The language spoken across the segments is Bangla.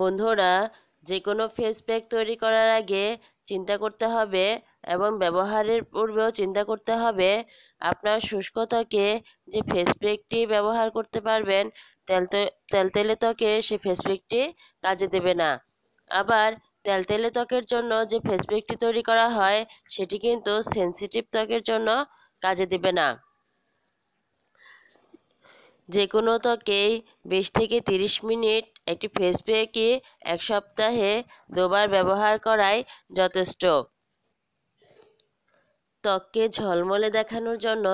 বন্ধুরা যে কোনো ফেস প্যাক তৈরি করার আগে চিন্তা করতে হবে এবং ব্যবহারের পূর্বেও চিন্তা করতে হবে আপনার শুষ্ক ত্বকে যে ফেস প্যাকটি ব্যবহার করতে পারবেন তেল তেলতেলে ত্বকে সে ফেস প্যাকটি কাজে দেবে না আবার তেলতেলে ত্বকের জন্য যে ফেস প্যাকটি তৈরি করা হয় সেটি কিন্তু সেন্সিটিভ ত্বকের জন্য কাজে দেবে না যে কোনো ত্বকেই বিশ থেকে তিরিশ মিনিট একটি ফেস এক সপ্তাহে দুবার ব্যবহার করাই যথেষ্ট ত্বককে ঝলমলে দেখানোর জন্য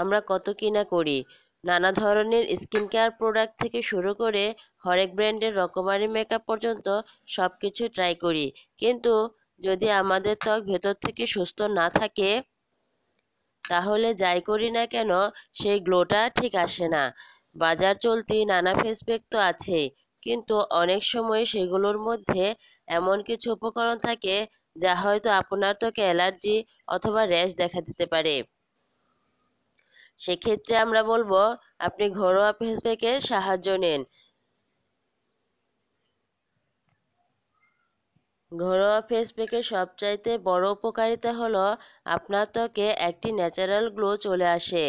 আমরা কত কিনা করি নানা ধরনের স্কিন কেয়ার প্রোডাক্ট থেকে শুরু করে হরেক ব্র্যান্ডের রকমারি মেকআপ পর্যন্ত সব কিছু ট্রাই করি কিন্তু যদি আমাদের ত্বক ভেতর থেকে সুস্থ না থাকে তাহলে যাই করি না কেন সেই গ্লোটা ঠিক আসে না বাজার চলতি নানা ফেসপ্যাক তো আছেই কিন্তু অনেক সময় সেগুলোর মধ্যে এমন কিছু উপকরণ থাকে যা হয়তো আপনার ত্বকে অ্যালার্জি অথবা র্যাশ দেখা দিতে পারে সেক্ষেত্রে আমরা বলবো আপনি ঘরোয়া ফেস প্যাকের সাহায্য নিন ঘরোয়া ফেস প্যাকের সবচাইতে বড় উপকারিতা হলো আপনার ত্বকে একটি ন্যাচারাল গ্লো চলে আসে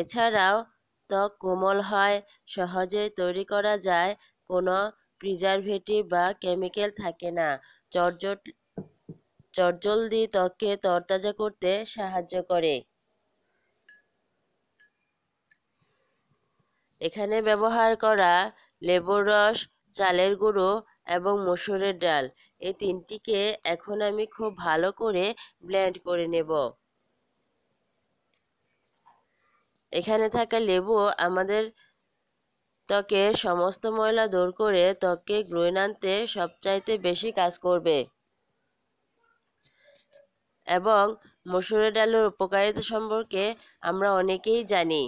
এছাড়াও ত্বক কোমল হয় সহজে তৈরি করা যায় কোনো প্রিজারভেটিভ বা কেমিক্যাল থাকে না চটজট চটজলদি ত্বককে তরতাজা করতে সাহায্য করে এখানে ব্যবহার করা লেবুর রস চালের গুঁড়ো এবং মসুরের ডাল এই তিনটিকে এখন আমি খুব ভালো করে ব্লেন্ড করে নেব এখানে থাকা লেবু আমাদের ত্বকের সমস্ত ময়লা দূর করে ত্বককে গ্লোইন আনতে সবচাইতে বেশি কাজ করবে এবং মসুরের ডালের উপকারিতা সম্পর্কে আমরা অনেকেই জানি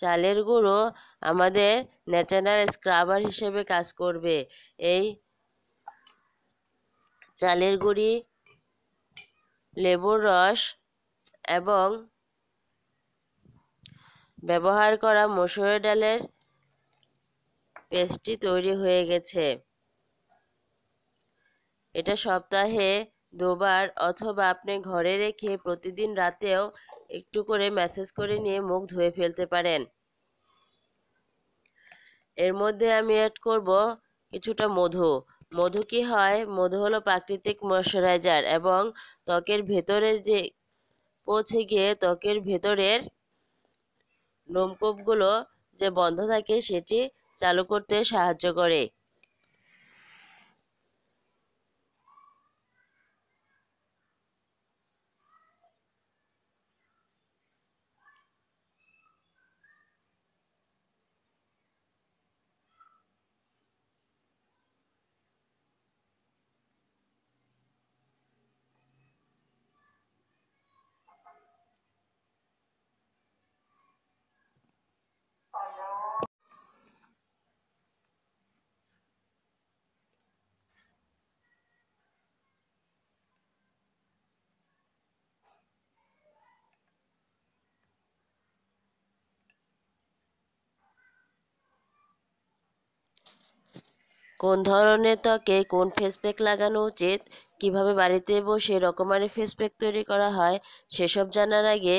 চালের গুঁড়ো আমাদের ন্যাচারাল স্ক্রাবার হিসেবে কাজ করবে এই চালের গুঁড়ি লেবুর রস এবং ব্যবহার করা মসুর ডালের পেস্টটি তৈরি হয়ে গেছে এটা সপ্তাহে দুবার অথবা আপনি ঘরে রেখে প্রতিদিন রাতেও একটু করে ম্যাসেজ করে নিয়ে মুখ ধুয়ে ফেলতে পারেন এর মধ্যে আমি অ্যাড করব কিছুটা মধু মধু কি হয় মধু হলো প্রাকৃতিক ময়শ্চারাইজার এবং ত্বকের ভেতরে যে পৌঁছে গিয়ে ত্বকের ভেতরের লোমকূপগুলো যে বন্ধ থাকে সেটি চালু করতে সাহায্য করে কোন ধরনের ত্বকে কোন ফেস প্যাক লাগানো উচিত কিভাবে বাড়িতে বসে রকমারি ফেস প্যাক তৈরি করা হয় সেসব জানার আগে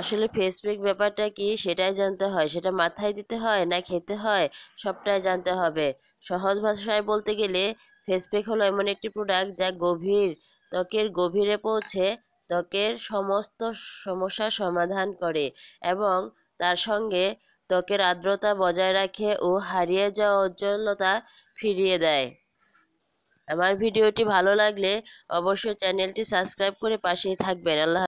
আসলে ফেস প্যাক ব্যাপারটা কি সেটাই জানতে হয় সেটা মাথায় দিতে হয় না খেতে হয় সবটাই জানতে হবে সহজ ভাষায় বলতে গেলে ফেস প্যাক হলো এমন একটি প্রোডাক্ট যা গভীর ত্বকের গভীরে পৌঁছে ত্বকের সমস্ত সমস্যার সমাধান করে এবং তার সঙ্গে ত্বকের আর্দ্রতা বজায় রাখে ও হারিয়ে যাওয়া উজ্জ্বলতা ফিরিয়ে দেয় আমার ভিডিওটি ভালো লাগলে অবশ্যই চ্যানেলটি সাবস্ক্রাইব করে পাশেই থাকবেন আল্লাহ